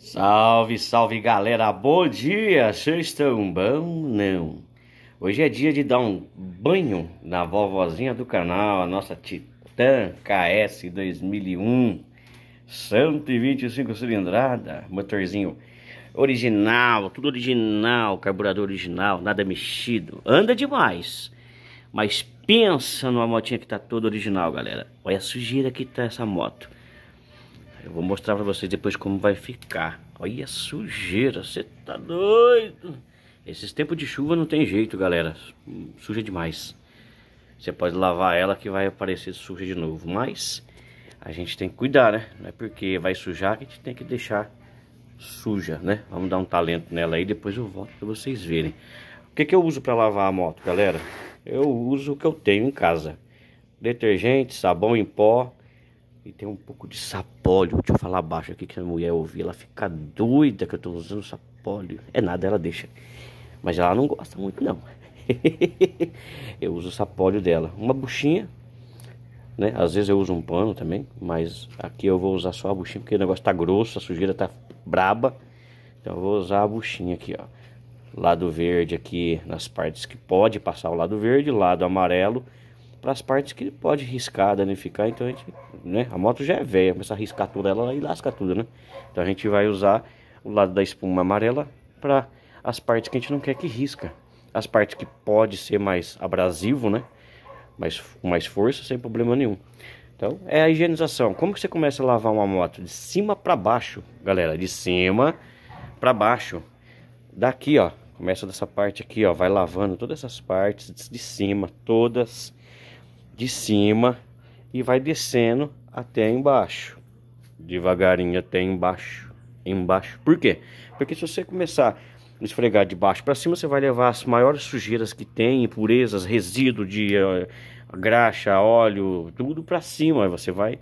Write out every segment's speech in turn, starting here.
Salve, salve galera, bom dia! Vocês estão bom? Não. Hoje é dia de dar um banho na vovozinha do canal, a nossa Titan KS 2001, 125 cilindrada, motorzinho original, tudo original, carburador original, nada mexido. Anda demais, mas pensa numa motinha que tá toda original, galera. Olha a sujeira que tá essa moto. Eu vou mostrar pra vocês depois como vai ficar. Olha a sujeira, você tá doido. Esses tempos de chuva não tem jeito, galera. Suja demais. Você pode lavar ela que vai aparecer suja de novo. Mas a gente tem que cuidar, né? Não é porque vai sujar que a gente tem que deixar suja, né? Vamos dar um talento nela aí, depois eu volto pra vocês verem. O que, que eu uso pra lavar a moto, galera? Eu uso o que eu tenho em casa. Detergente, sabão em pó, e tem um pouco de sapólio. Deixa eu falar baixo aqui que a mulher ouvir. Ela fica doida que eu tô usando sapólio. É nada, ela deixa. Mas ela não gosta muito, não. eu uso o sapólio dela. Uma buchinha, né? Às vezes eu uso um pano também, mas aqui eu vou usar só a buchinha porque o negócio tá grosso, a sujeira tá braba. Então eu vou usar a buchinha aqui, ó. Lado verde aqui nas partes que pode passar o lado verde, lado amarelo para as partes que pode riscar, danificar. Então a gente, né? A moto já é velha, começa a riscar tudo ela e lasca tudo, né? Então a gente vai usar o lado da espuma amarela para as partes que a gente não quer que risca. As partes que pode ser mais abrasivo, né? Mas com mais força, sem problema nenhum. Então, é a higienização. Como que você começa a lavar uma moto? De cima para baixo, galera. De cima para baixo. Daqui, ó. Começa dessa parte aqui, ó. Vai lavando todas essas partes de cima, todas de cima e vai descendo até embaixo. Devagarinho até embaixo. Embaixo. Por quê? Porque se você começar a esfregar de baixo para cima, você vai levar as maiores sujeiras que tem, impurezas, resíduo de uh, graxa, óleo, tudo para cima. Aí você vai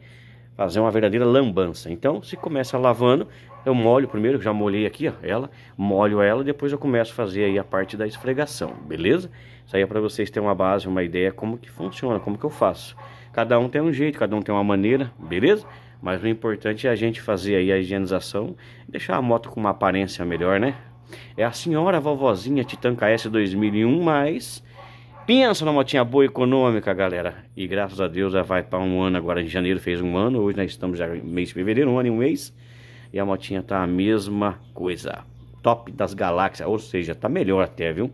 fazer uma verdadeira lambança. Então, se começa lavando, eu molho primeiro, já molhei aqui, ó, ela, molho ela, depois eu começo a fazer aí a parte da esfregação, beleza? Isso aí é para vocês terem uma base, uma ideia como que funciona, como que eu faço. Cada um tem um jeito, cada um tem uma maneira, beleza? Mas o importante é a gente fazer aí a higienização, deixar a moto com uma aparência melhor, né? É a senhora vovozinha Titan KS 2001, mas Pensa numa motinha boa econômica, galera. E graças a Deus já vai para um ano agora. Em janeiro fez um ano. Hoje nós estamos já mês de fevereiro, um ano e um mês. E a motinha tá a mesma coisa. Top das galáxias. Ou seja, tá melhor até, viu?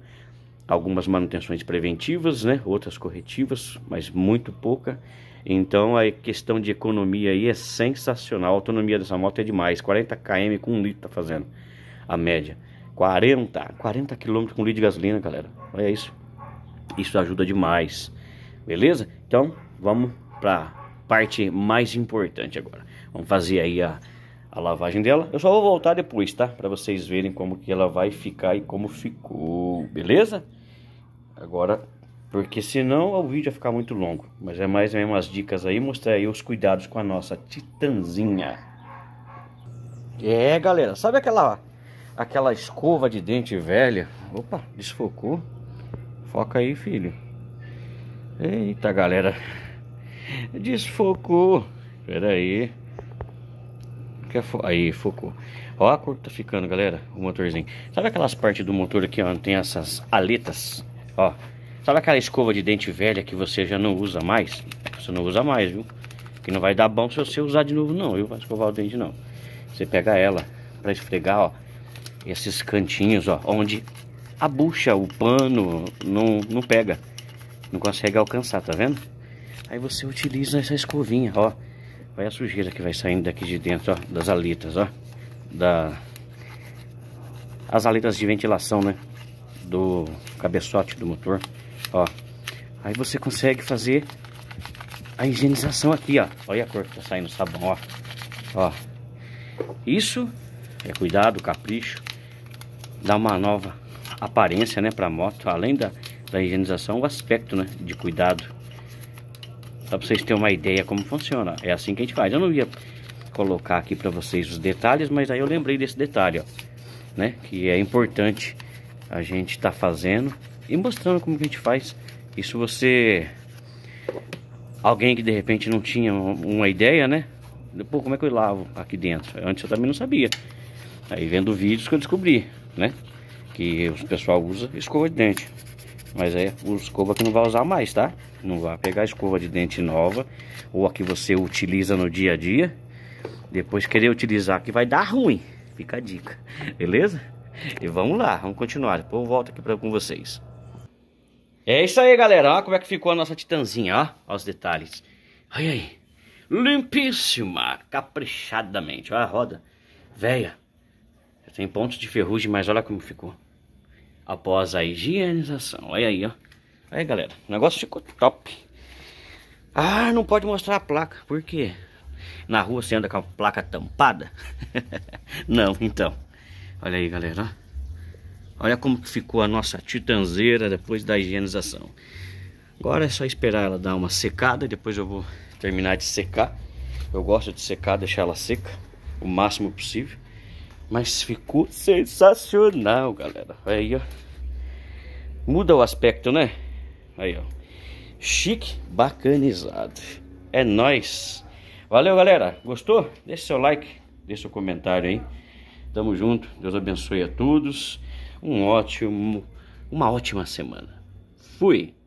Algumas manutenções preventivas, né? Outras corretivas, mas muito pouca. Então a questão de economia aí é sensacional. A autonomia dessa moto é demais. 40 km com um litro tá fazendo a média. 40, 40 km com litro de gasolina, galera. Olha isso. Isso ajuda demais. Beleza? Então, vamos para parte mais importante agora. Vamos fazer aí a, a lavagem dela. Eu só vou voltar depois, tá? Para vocês verem como que ela vai ficar e como ficou, beleza? Agora, porque senão o vídeo vai ficar muito longo. Mas é mais menos as dicas aí, mostrar aí os cuidados com a nossa titanzinha. É, galera, sabe aquela aquela escova de dente velha? Opa, desfocou. Foca aí, filho. Eita, galera. Desfocou. Pera aí. Aí, focou. Ó a cor que tá ficando, galera. O motorzinho. Sabe aquelas partes do motor aqui, ó? Tem essas aletas. Ó. Sabe aquela escova de dente velha que você já não usa mais? Você não usa mais, viu? Que não vai dar bom se você usar de novo, não, viu? Vai escovar o dente, não. Você pega ela pra esfregar, ó. Esses cantinhos, ó. Onde a bucha, o pano, não, não pega. Não consegue alcançar, tá vendo? Aí você utiliza essa escovinha, ó. vai a sujeira que vai saindo daqui de dentro, ó, das aletas, ó. Da... As aletas de ventilação, né? Do cabeçote do motor, ó. Aí você consegue fazer a higienização aqui, ó. Olha a cor que tá saindo o sabão, ó. Ó. Isso é cuidado, capricho. Dá uma nova aparência, né, para a moto, além da, da higienização, o aspecto, né, de cuidado. para vocês terem uma ideia como funciona. É assim que a gente faz. Eu não ia colocar aqui para vocês os detalhes, mas aí eu lembrei desse detalhe, ó, né, que é importante a gente estar tá fazendo e mostrando como que a gente faz. E se você alguém que de repente não tinha uma ideia, né? Pô, como é que eu lavo aqui dentro? Antes eu também não sabia. Aí vendo vídeos que eu descobri, né? que o pessoal usa escova de dente. Mas é escova que não vai usar mais, tá? Não vai pegar escova de dente nova ou a que você utiliza no dia a dia. Depois querer utilizar que vai dar ruim. Fica a dica, beleza? E vamos lá, vamos continuar. Depois eu volto aqui pra, com vocês. É isso aí, galera. Olha como é que ficou a nossa titanzinha, ó. Olha os detalhes. Olha aí. Limpíssima, caprichadamente. Olha a roda. Velha. Tem pontos de ferrugem, mas olha como ficou após a higienização. Olha aí, ó. Aí, galera, o negócio ficou top. Ah, não pode mostrar a placa, por quê? Na rua você anda com a placa tampada? não, então. Olha aí, galera, Olha como ficou a nossa titanzeira depois da higienização. Agora é só esperar ela dar uma secada, depois eu vou terminar de secar. Eu gosto de secar, deixar ela seca o máximo possível. Mas ficou sensacional, galera. Aí, ó. Muda o aspecto, né? Aí, ó. Chique, bacanizado. É nóis. Valeu, galera. Gostou? Deixe seu like, deixe seu comentário aí. Tamo junto. Deus abençoe a todos. Um ótimo, uma ótima semana. Fui.